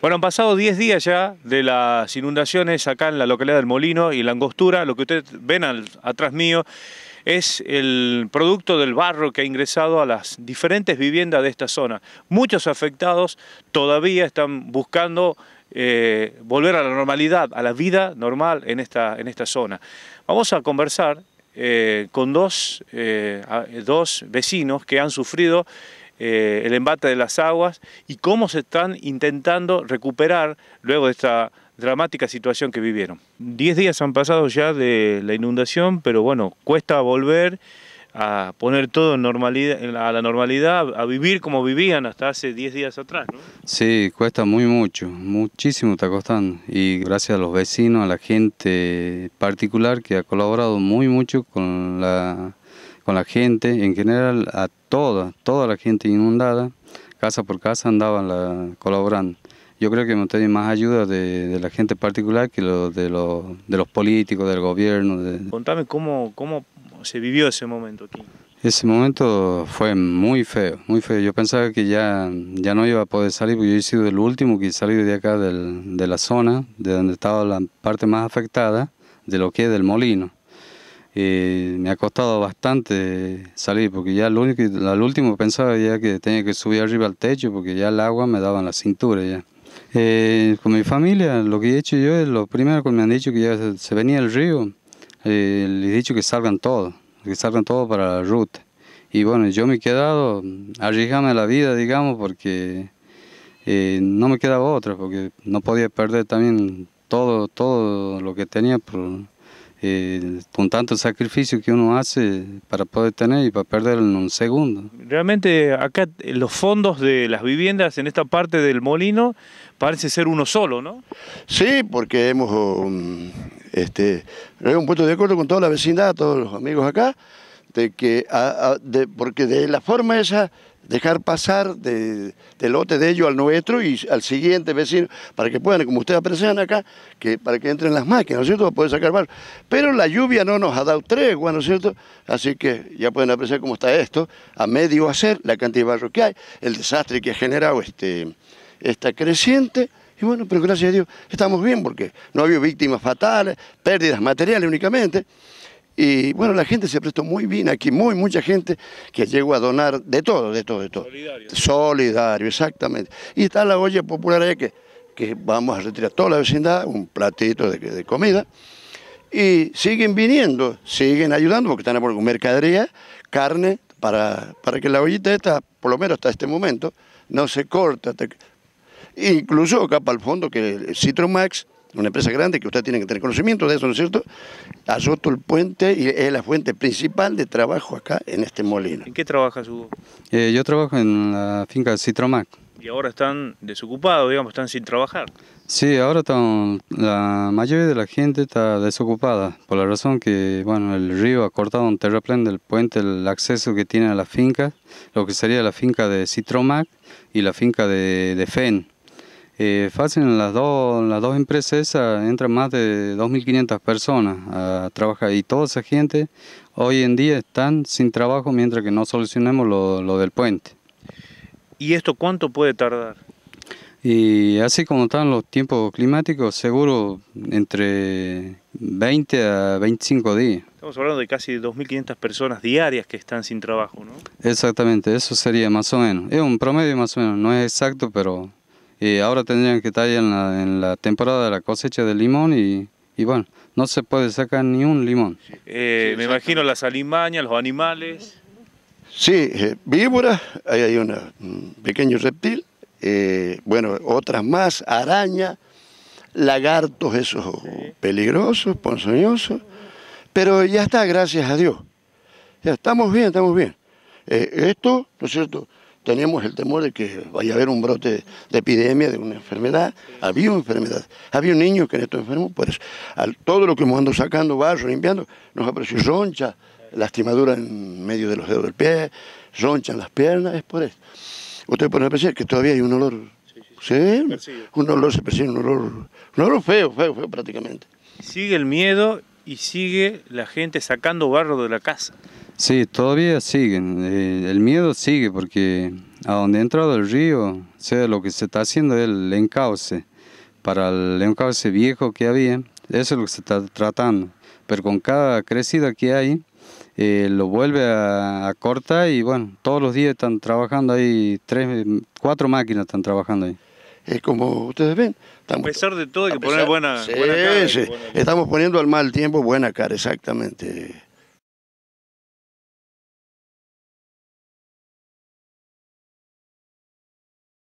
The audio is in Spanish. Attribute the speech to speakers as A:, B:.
A: Bueno, han pasado 10 días ya de las inundaciones acá en la localidad del Molino y la Angostura. Lo que ustedes ven atrás mío es el producto del barro que ha ingresado a las diferentes viviendas de esta zona. Muchos afectados todavía están buscando eh, volver a la normalidad, a la vida normal en esta, en esta zona. Vamos a conversar eh, con dos, eh, dos vecinos que han sufrido eh, el embate de las aguas y cómo se están intentando recuperar luego de esta dramática situación que vivieron. Diez días han pasado ya de la inundación, pero bueno, cuesta volver a poner todo en normalidad, a la normalidad, a vivir como vivían hasta hace 10 días atrás. ¿no?
B: Sí, cuesta muy mucho, muchísimo está costando. Y gracias a los vecinos, a la gente particular que ha colaborado muy mucho con la con la gente, en general a toda, toda la gente inundada, casa por casa andaban colaborando. Yo creo que hemos tenido más ayuda de, la gente particular que lo, de, de, los políticos, del gobierno. De... Contame
A: cómo, cómo se vivió ese momento aquí.
B: Ese momento fue muy feo, muy feo. Yo pensaba que ya, ya no iba a poder salir, porque yo he sido el último que salí de acá de la zona, de donde estaba la parte más afectada, de lo que es del molino. Eh, me ha costado bastante salir porque ya lo, único, último pensaba ya que tenía que subir arriba al techo porque ya el agua me daba en la cintura ya. Eh, con mi familia lo que he hecho yo es lo primero que me han dicho que ya se, venía el río, eh, les he dicho que salgan todos, que salgan todos para la ruta. Y bueno, yo me he quedado, arriesgame la vida, digamos, porque no me quedaba otra, porque no podía perder también todo, todo lo que tenía por, eh, con tanto sacrificio que uno hace para poder tener y para perder en un segundo.
A: Realmente acá eh, los fondos de las viviendas en esta parte del molino parece ser uno solo, ¿no?
C: Sí, porque hemos um, este, un puesto de acuerdo con toda la vecindad, todos los amigos acá, de que de, porque de la forma esa dejar pasar de, del lote de ellos al nuestro y al siguiente vecino, para que puedan, como ustedes aprecian acá, que, para que entren las máquinas, ¿no es cierto?, para poder sacar barro. Pero la lluvia no nos ha dado tregua, ¿no es cierto? Así que ya pueden apreciar cómo está esto, a medio hacer, la cantidad de barro que hay, el desastre que ha generado este, esta creciente, y bueno, pero gracias a Dios estamos bien porque no ha habido víctimas fatales, pérdidas materiales únicamente. Y bueno, la gente se prestó muy bien aquí, muy mucha gente que llegó a donar de todo, de todo, de todo. Solidario. Solidario, exactamente. Y está la olla popular allá que, que vamos a retirar toda la vecindad, un platito de, comida. Y siguen viniendo, siguen ayudando porque están por mercadería, carne, para, para que la ollita esta, por lo menos hasta este momento, no se corte. incluso acá para el fondo que el Citromax una empresa grande que usted tiene que tener conocimiento de eso, ¿no es cierto? Azoto el puente y es la fuente principal de trabajo acá en este molino.
A: ¿En qué trabaja su?
B: Eh, yo trabajo en la finca Citromac.
A: Y ahora están desocupados, digamos, están sin trabajar.
B: Sí, ahora están, la mayoría de la gente está desocupada, por la razón que, bueno, el río ha cortado un terraplén del puente, el acceso que tiene a la finca, lo que sería la finca de Citromac y la finca de FEN. Eh, fácil, en las, dos, las dos empresas entran más de 2.500 personas a trabajar y toda esa gente hoy en día están sin trabajo mientras que no solucionemos lo, lo del puente. ¿Y esto cuánto puede tardar? Y así como están los tiempos climáticos, seguro entre 20 a 25 días.
A: Estamos hablando de casi 2.500 personas diarias que están sin trabajo, ¿no?
B: Exactamente, eso sería más o menos. Es un promedio más o menos, no es exacto, pero ahora tendrían que estar en la, en la temporada de la cosecha de limón y, bueno, no se puede sacar ni un limón.
A: Eh, me imagino las alimañas, los animales.
C: Sí, eh, víboras, ahí hay una, un pequeño reptil, eh, bueno, otras más, araña, lagartos esos peligrosos, ponzoñosos, pero ya está, gracias a Dios. Ya estamos bien, estamos bien. esto, ¿no es cierto?, teníamos el temor de que vaya a haber un brote de epidemia, de una enfermedad. Había una enfermedad, había un niño que en estos enfermo pues al, todo lo que hemos andado sacando, barro, limpiando, nos apareció roncha, lastimadura en medio de los dedos del pie, roncha en las piernas, es por eso. ustedes pueden apreciar que todavía hay un olor, sí, sí, un olor se percibe, un olor, un olor feo, feo, feo prácticamente.
A: Sigue el miedo y sigue la gente sacando barro de la casa.
B: Sí, todavía siguen. Eh, el miedo sigue porque a donde ha entrado el río, sea lo que se está haciendo es el encauce. Para el encauce viejo que había, eso es lo que se está tratando. Pero con cada crecida que hay, eh, lo vuelve a, cortar y bueno, todos los días están trabajando
C: ahí, tres, cuatro máquinas están trabajando ahí. Es como ustedes ven. a
B: pesar de
A: todo, hay que poner buena, cara. estamos
C: poniendo al mal tiempo buena cara, exactamente.